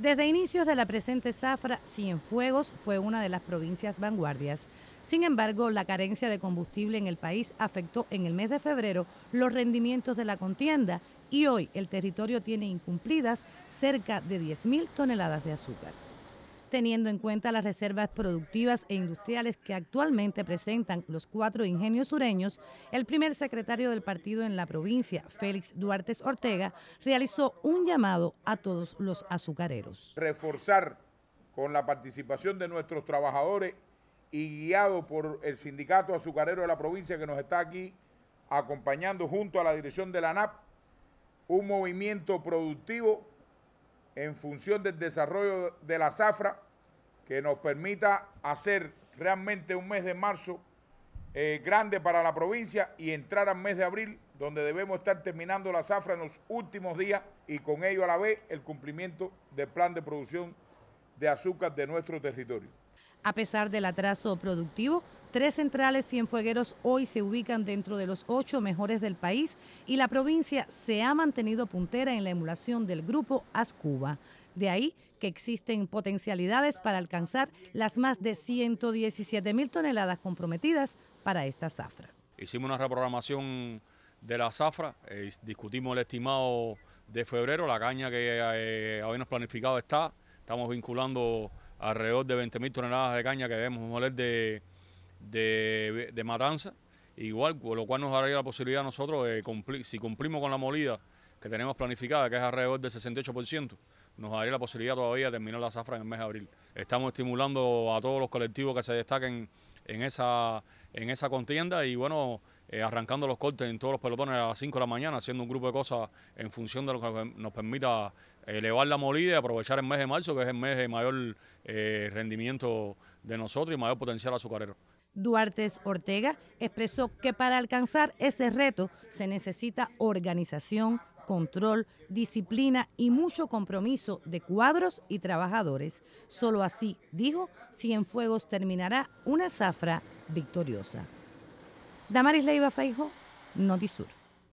Desde inicios de la presente zafra, Cienfuegos fue una de las provincias vanguardias. Sin embargo, la carencia de combustible en el país afectó en el mes de febrero los rendimientos de la contienda y hoy el territorio tiene incumplidas cerca de 10.000 toneladas de azúcar teniendo en cuenta las reservas productivas e industriales que actualmente presentan los cuatro ingenios sureños, el primer secretario del partido en la provincia, Félix Duarte Ortega, realizó un llamado a todos los azucareros. Reforzar con la participación de nuestros trabajadores y guiado por el sindicato azucarero de la provincia que nos está aquí acompañando junto a la dirección de la Nap, un movimiento productivo en función del desarrollo de la zafra que nos permita hacer realmente un mes de marzo eh, grande para la provincia y entrar al mes de abril, donde debemos estar terminando la zafra en los últimos días y con ello a la vez el cumplimiento del plan de producción de azúcar de nuestro territorio. A pesar del atraso productivo, tres centrales cienfuegueros hoy se ubican dentro de los ocho mejores del país y la provincia se ha mantenido puntera en la emulación del grupo Ascuba. De ahí que existen potencialidades para alcanzar las más de 117 mil toneladas comprometidas para esta zafra. Hicimos una reprogramación de la zafra, eh, discutimos el estimado de febrero, la caña que eh, habíamos planificado está Estamos vinculando alrededor de 20.000 toneladas de caña que debemos moler de, de, matanza. Igual, lo cual nos daría la posibilidad nosotros de cumplir, si cumplimos con la molida que tenemos planificada, que es alrededor del 68%, nos daría la posibilidad todavía de terminar la zafra en el mes de abril. Estamos estimulando a todos los colectivos que se destaquen en esa, en esa contienda y bueno, eh, arrancando los cortes en todos los pelotones a las 5 de la mañana, haciendo un grupo de cosas en función de lo que nos permita eh, elevar la molida y aprovechar el mes de marzo, que es el mes de mayor eh, rendimiento de nosotros y mayor potencial azucarero. Duarte Ortega expresó que para alcanzar ese reto se necesita organización, control, disciplina y mucho compromiso de cuadros y trabajadores. Solo así, dijo, fuegos terminará una zafra victoriosa. Damaris Leiva Feijo, Notisur.